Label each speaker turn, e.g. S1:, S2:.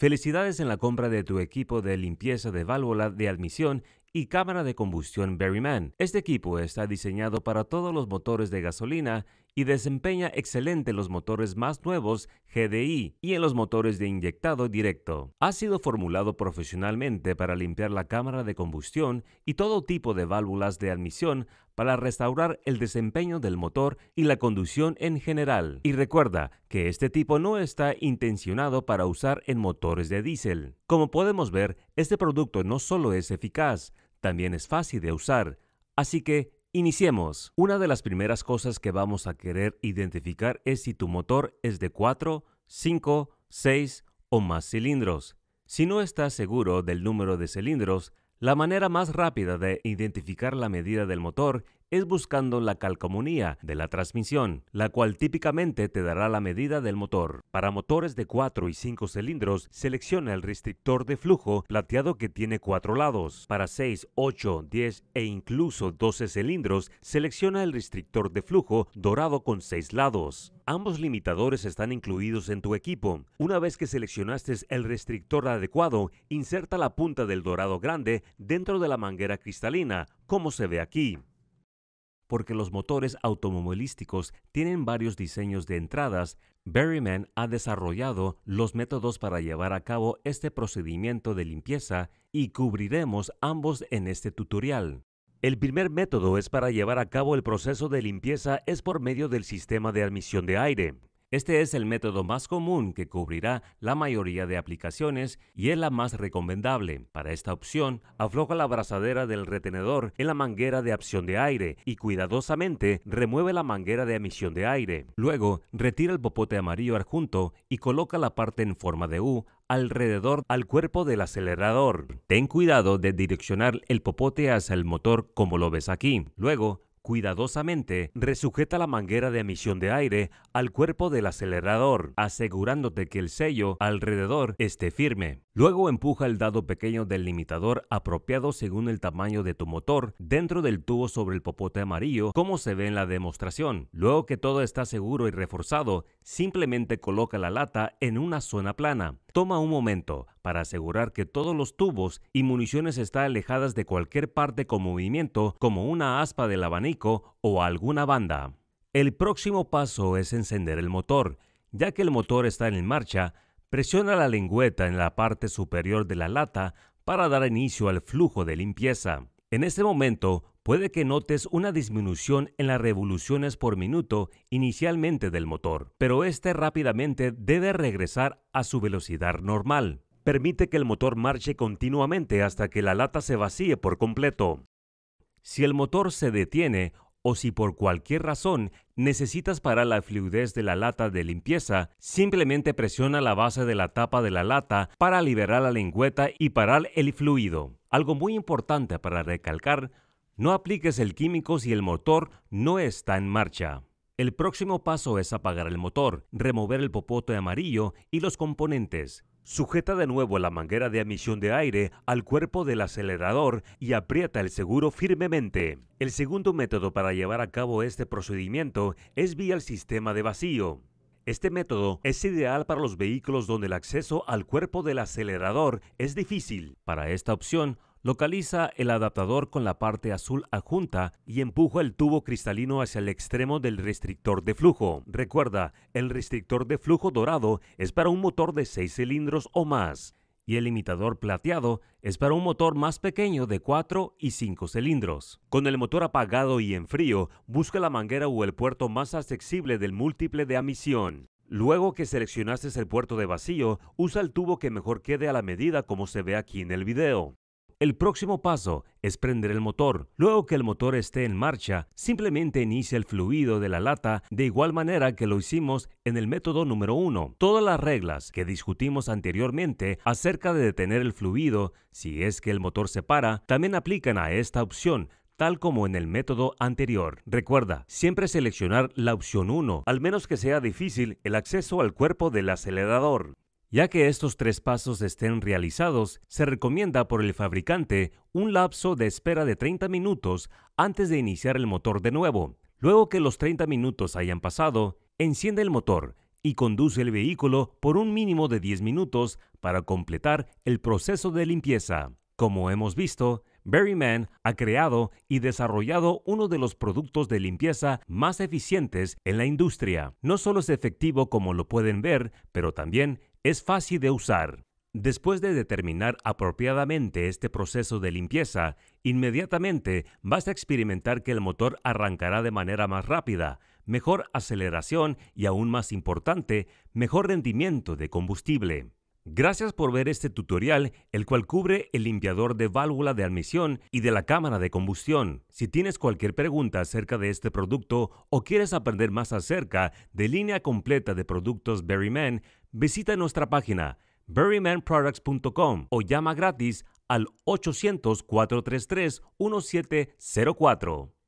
S1: Felicidades en la compra de tu equipo de limpieza de válvula de admisión y cámara de combustión Berryman. Este equipo está diseñado para todos los motores de gasolina y desempeña excelente en los motores más nuevos GDI y en los motores de inyectado directo. Ha sido formulado profesionalmente para limpiar la cámara de combustión y todo tipo de válvulas de admisión para restaurar el desempeño del motor y la conducción en general. Y recuerda que este tipo no está intencionado para usar en motores de diésel. Como podemos ver, este producto no solo es eficaz, también es fácil de usar, así que Iniciemos. Una de las primeras cosas que vamos a querer identificar es si tu motor es de 4, 5, 6 o más cilindros. Si no estás seguro del número de cilindros, la manera más rápida de identificar la medida del motor es buscando la calcomunía de la transmisión, la cual típicamente te dará la medida del motor. Para motores de 4 y 5 cilindros, selecciona el restrictor de flujo plateado que tiene 4 lados. Para 6, 8, 10 e incluso 12 cilindros, selecciona el restrictor de flujo dorado con 6 lados. Ambos limitadores están incluidos en tu equipo. Una vez que seleccionaste el restrictor adecuado, inserta la punta del dorado grande dentro de la manguera cristalina, como se ve aquí porque los motores automovilísticos tienen varios diseños de entradas, Berryman ha desarrollado los métodos para llevar a cabo este procedimiento de limpieza y cubriremos ambos en este tutorial. El primer método es para llevar a cabo el proceso de limpieza es por medio del sistema de admisión de aire. Este es el método más común que cubrirá la mayoría de aplicaciones y es la más recomendable. Para esta opción, afloja la abrazadera del retenedor en la manguera de acción de aire y cuidadosamente remueve la manguera de emisión de aire. Luego, retira el popote amarillo adjunto y coloca la parte en forma de U alrededor al cuerpo del acelerador. Ten cuidado de direccionar el popote hacia el motor como lo ves aquí. Luego, Cuidadosamente, resujeta la manguera de emisión de aire al cuerpo del acelerador, asegurándote que el sello alrededor esté firme. Luego empuja el dado pequeño del limitador apropiado según el tamaño de tu motor dentro del tubo sobre el popote amarillo, como se ve en la demostración. Luego que todo está seguro y reforzado, simplemente coloca la lata en una zona plana. Toma un momento, para asegurar que todos los tubos y municiones están alejadas de cualquier parte con movimiento como una aspa del abanico o alguna banda. El próximo paso es encender el motor. Ya que el motor está en marcha, presiona la lengüeta en la parte superior de la lata para dar inicio al flujo de limpieza. En este momento, puede que notes una disminución en las revoluciones por minuto inicialmente del motor, pero este rápidamente debe regresar a su velocidad normal permite que el motor marche continuamente hasta que la lata se vacíe por completo. Si el motor se detiene o si por cualquier razón necesitas parar la fluidez de la lata de limpieza, simplemente presiona la base de la tapa de la lata para liberar la lengüeta y parar el fluido. Algo muy importante para recalcar, no apliques el químico si el motor no está en marcha. El próximo paso es apagar el motor, remover el popote amarillo y los componentes. Sujeta de nuevo la manguera de emisión de aire al cuerpo del acelerador y aprieta el seguro firmemente. El segundo método para llevar a cabo este procedimiento es vía el sistema de vacío. Este método es ideal para los vehículos donde el acceso al cuerpo del acelerador es difícil. Para esta opción, Localiza el adaptador con la parte azul adjunta y empuja el tubo cristalino hacia el extremo del restrictor de flujo. Recuerda, el restrictor de flujo dorado es para un motor de 6 cilindros o más y el limitador plateado es para un motor más pequeño de 4 y 5 cilindros. Con el motor apagado y en frío, busca la manguera o el puerto más accesible del múltiple de admisión. Luego que seleccionaste el puerto de vacío, usa el tubo que mejor quede a la medida como se ve aquí en el video. El próximo paso es prender el motor. Luego que el motor esté en marcha, simplemente inicia el fluido de la lata de igual manera que lo hicimos en el método número 1. Todas las reglas que discutimos anteriormente acerca de detener el fluido, si es que el motor se para, también aplican a esta opción tal como en el método anterior. Recuerda, siempre seleccionar la opción 1, al menos que sea difícil el acceso al cuerpo del acelerador. Ya que estos tres pasos estén realizados, se recomienda por el fabricante un lapso de espera de 30 minutos antes de iniciar el motor de nuevo. Luego que los 30 minutos hayan pasado, enciende el motor y conduce el vehículo por un mínimo de 10 minutos para completar el proceso de limpieza. Como hemos visto, Berryman ha creado y desarrollado uno de los productos de limpieza más eficientes en la industria. No solo es efectivo como lo pueden ver, pero también es fácil de usar. Después de determinar apropiadamente este proceso de limpieza, inmediatamente vas a experimentar que el motor arrancará de manera más rápida, mejor aceleración y aún más importante, mejor rendimiento de combustible. Gracias por ver este tutorial, el cual cubre el limpiador de válvula de admisión y de la cámara de combustión. Si tienes cualquier pregunta acerca de este producto o quieres aprender más acerca de línea completa de productos Berryman, visita nuestra página berrymanproducts.com o llama gratis al 800-433-1704.